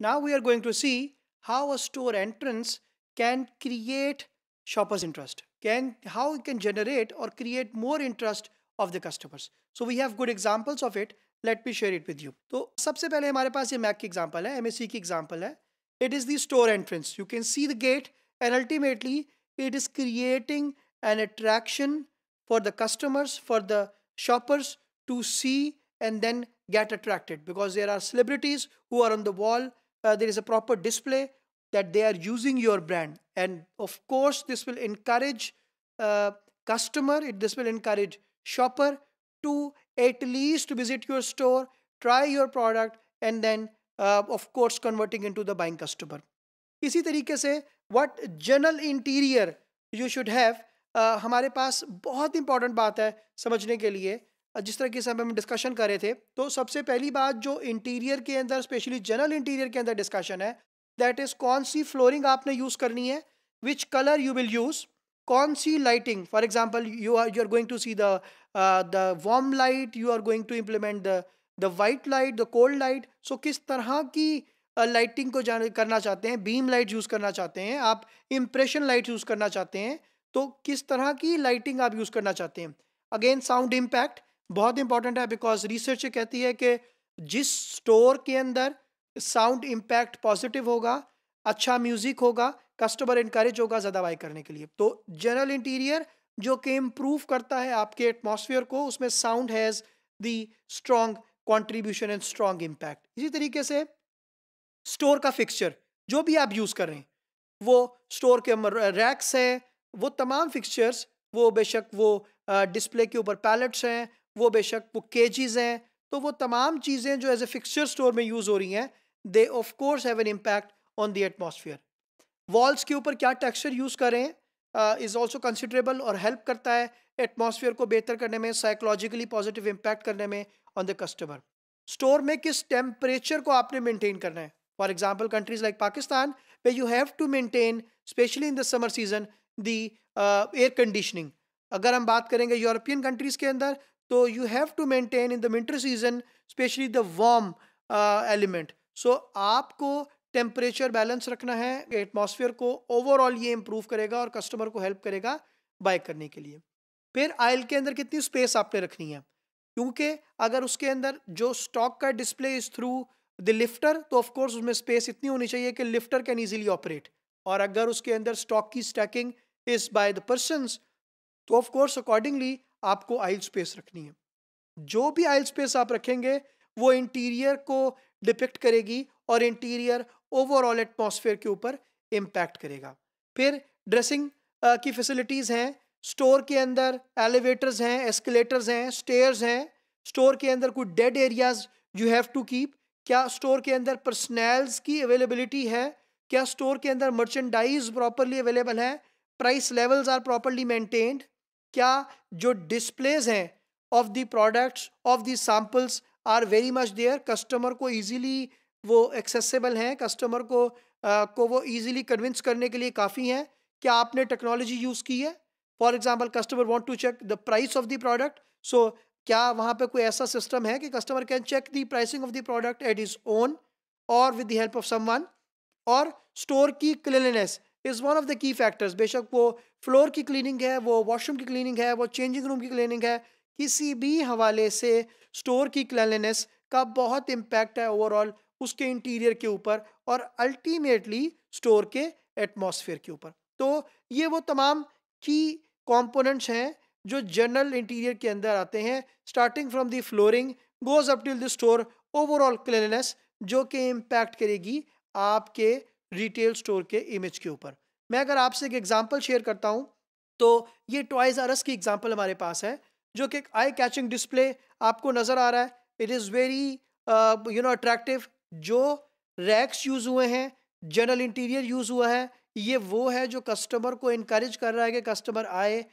Now we are going to see how a store entrance can create shopper's interest, can how it can generate or create more interest of the customers. So we have good examples of it. Let me share it with you. So, first पहले हमारे पास Mac example की MSC It is the store entrance. You can see the gate and ultimately it is creating an attraction for the customers, for the shoppers to see and then get attracted because there are celebrities who are on the wall uh, there is a proper display that they are using your brand and of course this will encourage uh, customer it, this will encourage shopper to at least visit your store try your product and then uh, of course converting into the buying customer इसी तरीके से what general interior you should have हमारे पास बहुत important बात है समझने के लिए जिस तरह के समय हम डिस्कशन कर रहे थे तो सबसे पहली बात जो इंटीरियर के अंदर स्पेशली जनरल इंटीरियर के अंदर डिस्कशन है दैट इज़ कौन सी फ्लोरिंग आपने यूज़ करनी है which colour you will use कौन सी lighting for example you are you are going to see the the warm light you are going to implement the the white light the cold light so किस तरह की lighting uh, को जान करना चाहते हैं बीम लाइट यूज़ करना चाहते हैं आप इम्प्रेशन लाइट यूज़ करना चाहते हैं तो किस तरह की लाइटिंग आप यूज़ करना चाहते हैं अगेन साउंड इम्पैक्ट बहुत इंपॉर्टेंट है बिकॉज रिसर्च कहती है कि जिस स्टोर के अंदर साउंड इम्पैक्ट पॉजिटिव होगा अच्छा म्यूज़िक होगा कस्टमर इंकरेज होगा ज़्यादा बाई करने के लिए तो जनरल इंटीरियर जो कि इम्प्रूव करता है आपके एटमोसफियर को उसमें sound has the strong contribution and strong impact इसी तरीके से स्टोर का फिक्सचर जो भी आप यूज़ कर रहे हैं वो स्टोर के रैक्स हैं वो तमाम फिक्सचर्स वो बेशक वो डिस्प्ले के ऊपर पैलेट्स हैं वो बेशक वो केजीज हैं तो वो तमाम चीज़ें जो एज ए फिक्सचर स्टोर में यूज़ हो रही हैं they of course have an impact on the atmosphere walls के ऊपर क्या टेक्सचर यूज़ करें इज़ ऑल्सो कंसिडरेबल और हेल्प करता है एटमॉस्फेयर को बेहतर करने में साइकोलॉजिकली पॉजिटिव इम्पैक्ट करने में ऑन द कस्टमर स्टोर में किस टेम्परेचर को आपने मेनटेन करना है for example countries like Pakistan where you have to maintain specially in the summer season the air conditioning अगर हम बात करेंगे यूरोपियन कंट्रीज़ के अंदर तो you have to maintain in the winter season specially the warm element so आपको temperature balance रखना है एटमोसफियर को ओवरऑल ये इम्प्रूव करेगा और कस्टमर को हेल्प करेगा बाय करने के लिए फिर आयल के अंदर कितनी स्पेस आपने रखनी है क्योंकि अगर उसके अंदर जो स्टॉक का display is through the lifter तो ऑफकोर्स उसमें स्पेस इतनी होनी चाहिए कि लिफ्टर कैन ईजिली ऑपरेट और अगर उसके अंदर स्टॉक की stacking is by the person तो ऑफकोर्स अकॉर्डिंगली आपको आइल स्पेस रखनी है जो भी आइल स्पेस आप रखेंगे वो इंटीरियर को डिपिक्ट करेगी और इंटीरियर ओवरऑल एटमॉस्फेयर के ऊपर इम्पैक्ट करेगा फिर ड्रेसिंग की फैसिलिटीज़ हैं स्टोर के अंदर एलिवेटर्स हैं एस्केलेटर्स हैं स्टेयर्स हैं स्टोर के अंदर कुछ dead areas you have to keep क्या स्टोर के अंदर पर्सनैल्स की अवेलेबिलिटी है क्या स्टोर के अंदर मर्चेंडाइज प्रॉपरली अवेलेबल है price levels are properly maintained क्या जो डिस्प्लेज हैं of the products of the samples are very much there customer को ईजिली वो एक्सेसिबल हैं कस्टमर को आ, को वो इजीली कन्विंस करने के लिए काफ़ी हैं क्या आपने टेक्नोलॉजी यूज़ की है for example customer want to check the price of the product so क्या वहाँ पे कोई ऐसा सिस्टम है कि customer can check the pricing of the product at its own और with the help of someone और स्टोर की cleanliness is one of the key factors बेशक वो फ्लोर की क्लीनिंग है वो वॉशरूम की क्लीनिंग है वो चेंजिंग रूम की क्लीनिंग है किसी भी हवाले से स्टोर की क्लैनलीनेस का बहुत इम्पैक्ट है ओवरऑल उसके इंटीरियर के ऊपर और अल्टीमेटली स्टोर के एटमॉस्फेयर के ऊपर तो ये वो तमाम की कॉम्पोनेंट्स हैं जो जनरल इंटीरियर के अंदर आते हैं starting from the flooring goes up till the store overall cleanness जो कि इम्पैक्ट करेगी आपके रिटेल स्टोर के इमेज के ऊपर मैं अगर आपसे एक एग्जाम्पल शेयर करता हूँ तो ये टॉयज़ आर की एग्जाम्पल हमारे पास है जो कि आई कैचिंग डिस्प्ले आपको नज़र आ रहा है it is very you know attractive जो रैक्स यूज़ हुए हैं जनरल इंटीरियर यूज़ हुआ है ये वो है जो कस्टमर को इनक्रेज कर रहा है कि कस्टमर आए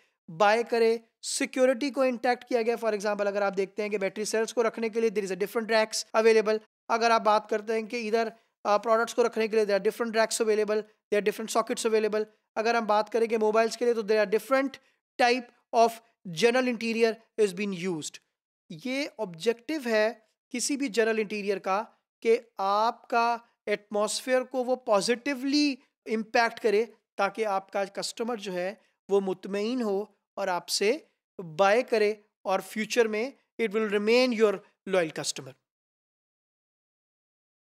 बाय करे सिक्योरिटी को इंटैक्ट किया गया फॉर एग्जाम्पल अगर आप देखते हैं कि बैटरी सेल्स को रखने के लिए there is a different racks available अगर आप बात करते हैं कि इधर प्रोडक्ट्स uh, को रखने के लिए they are different racks available they are different sockets available अगर हम बात करेंगे मोबाइल्स के लिए तो they are different type of general interior is been use ये ऑब्जेक्टिव है किसी भी जनरल इंटीरियर का कि आपका एटमोसफियर को वो पॉजिटिवली इम्पैक्ट करे ताकि आपका कस्टमर जो है वो मुतमिन हो और आपसे बाय करे और फ्यूचर में it will remain your loyal customer